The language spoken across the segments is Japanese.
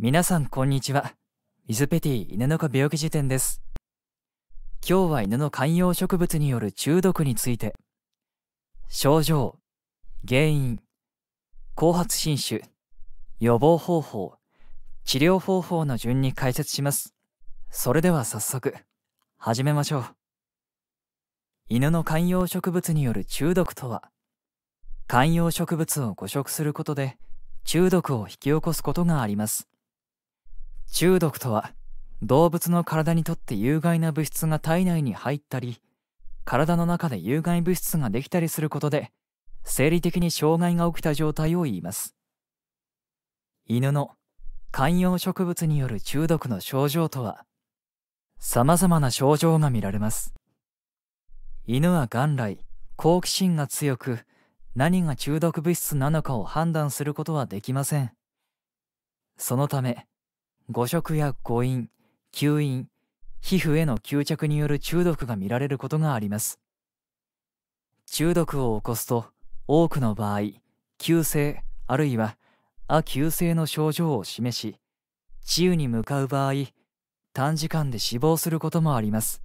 皆さんこんにちは。イズペティ犬の子病気辞典です。今日は犬の観葉植物による中毒について、症状、原因、後発新種、予防方法、治療方法の順に解説します。それでは早速、始めましょう。犬の観葉植物による中毒とは、観葉植物を誤食することで中毒を引き起こすことがあります。中毒とは動物の体にとって有害な物質が体内に入ったり体の中で有害物質ができたりすることで生理的に障害が起きた状態を言います犬の観葉植物による中毒の症状とは様々な症状が見られます犬は元来好奇心が強く何が中毒物質なのかを判断することはできませんそのため誤食や誤飲吸引皮膚への吸着による中毒が見られることがあります中毒を起こすと多くの場合急性あるいは亜急性の症状を示し治癒に向かう場合短時間で死亡することもあります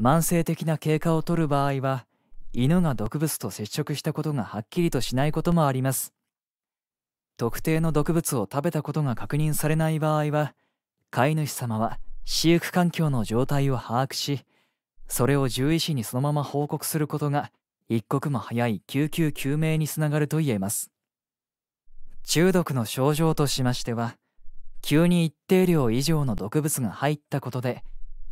慢性的な経過をとる場合は犬が毒物と接触したことがはっきりとしないこともあります特定の毒物を食べたことが確認されない場合は飼い主様は飼育環境の状態を把握しそれを獣医師にそのまま報告することが一刻も早い救急救命につながると言えます中毒の症状としましては急に一定量以上の毒物が入ったことで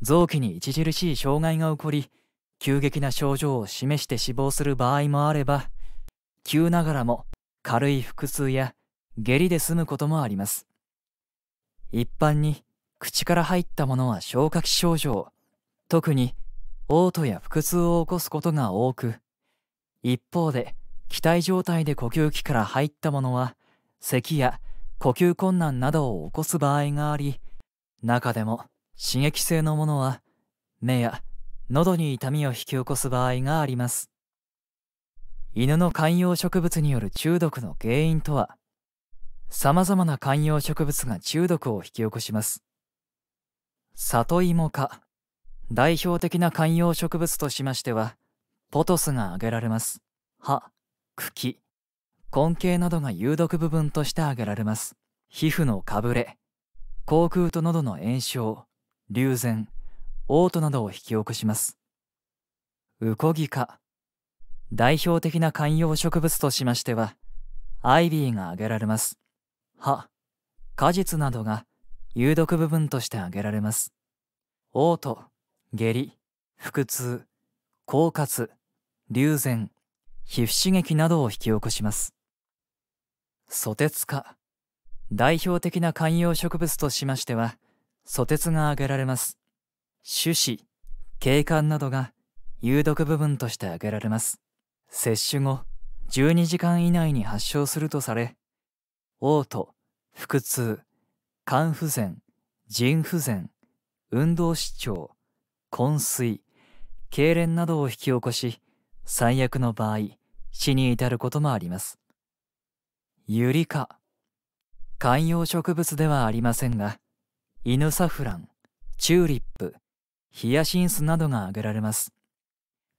臓器に著しい障害が起こり急激な症状を示して死亡する場合もあれば急ながらも軽い腹痛や下痢で済むこともあります一般に口から入ったものは消化器症状特に嘔吐や腹痛を起こすことが多く一方で気体状態で呼吸器から入ったものは咳や呼吸困難などを起こす場合があり中でも刺激性のものは目や喉に痛みを引き起こす場合があります犬の観葉植物による中毒の原因とは様々な観葉植物が中毒を引き起こします。里芋科代表的な観葉植物としましては、ポトスが挙げられます。葉、茎、根茎などが有毒部分として挙げられます。皮膚のかぶれ、口腔と喉の炎症、流前、嘔吐などを引き起こします。ウコギ科代表的な観葉植物としましては、アイビーが挙げられます。葉、果実などが有毒部分として挙げられます。嘔吐、下痢、腹痛、狡猾、流前、皮膚刺激などを引き起こします。ソテツ科。代表的な観葉植物としましては、ソテツが挙げられます。種子、景観などが有毒部分として挙げられます。摂取後、12時間以内に発症するとされ、嘔吐腹痛肝不全腎不全運動失調昏睡痙攣などを引き起こし最悪の場合死に至ることもありますユリ科観葉植物ではありませんがイヌサフランチューリップヒヤシンスなどが挙げられます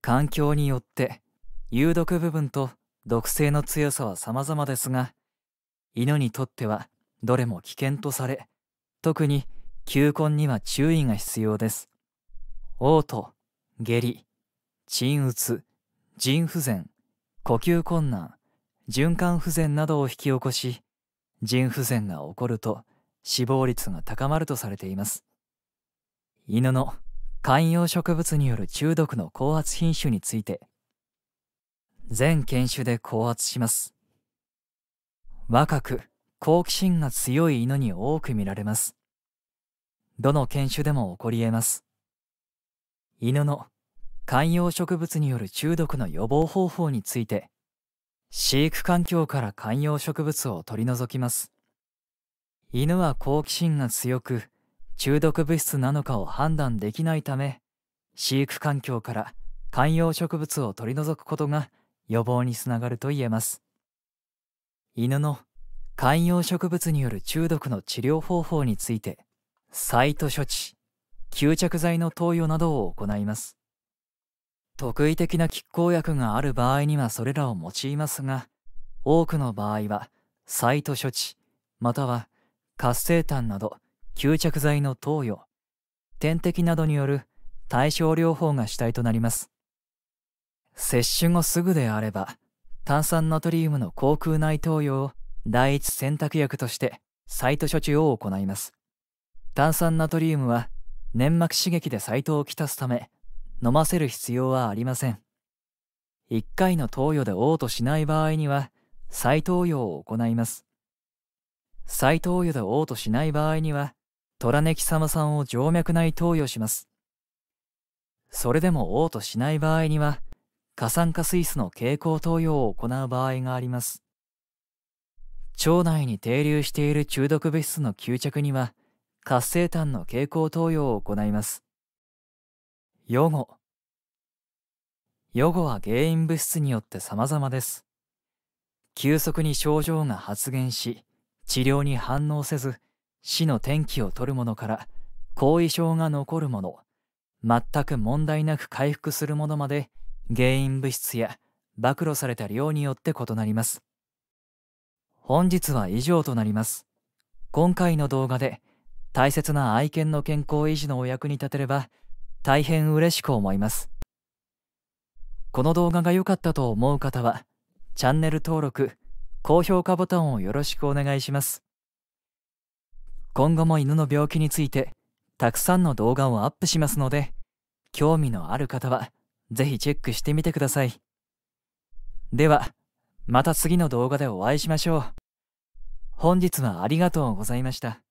環境によって有毒部分と毒性の強さは様々ですが犬にとってはどれも危険とされ特に球根には注意が必要です嘔吐下痢鎮鬱腎不全呼吸困難循環不全などを引き起こし腎不全が起こると死亡率が高まるとされています犬の観葉植物による中毒の高圧品種について全犬種で高圧します若く好奇心が強い犬に多く見られます。どの犬種でも起こり得ます。犬の観葉植物による中毒の予防方法について、飼育環境から観葉植物を取り除きます。犬は好奇心が強く、中毒物質なのかを判断できないため、飼育環境から観葉植物を取り除くことが予防につながると言えます。犬の観葉植物による中毒の治療方法についてサイト処置吸着剤の投与などを行います特異的な拮抗薬がある場合にはそれらを用いますが多くの場合はサイト処置または活性炭など吸着剤の投与点滴などによる対症療法が主体となります接種後すぐであれば炭酸ナトリウムの口腔内投与を第一選択薬としてサイト処置を行います炭酸ナトリウムは粘膜刺激でサイトをきたすため飲ませる必要はありません1回の投与で嘔吐しない場合には再投与を行います再投与で嘔吐しない場合にはトラネキサマ酸を静脈内投与しますそれでも嘔吐しない場合には過酸化水素の蛍光投与を行う場合があります。腸内に停留している中毒物質の吸着には活性炭の蛍光投与を行います。予後予後は原因物質によって様々です。急速に症状が発現し、治療に反応せず、死の転機を取るものから、後遺症が残るもの、全く問題なく回復するものまで、原因物質や暴露された量によって異なります本日は以上となります今回の動画で大切な愛犬の健康維持のお役に立てれば大変嬉しく思いますこの動画が良かったと思う方はチャンネル登録高評価ボタンをよろしくお願いします今後も犬の病気についてたくさんの動画をアップしますので興味のある方はぜひチェックしてみてください。では、また次の動画でお会いしましょう。本日はありがとうございました。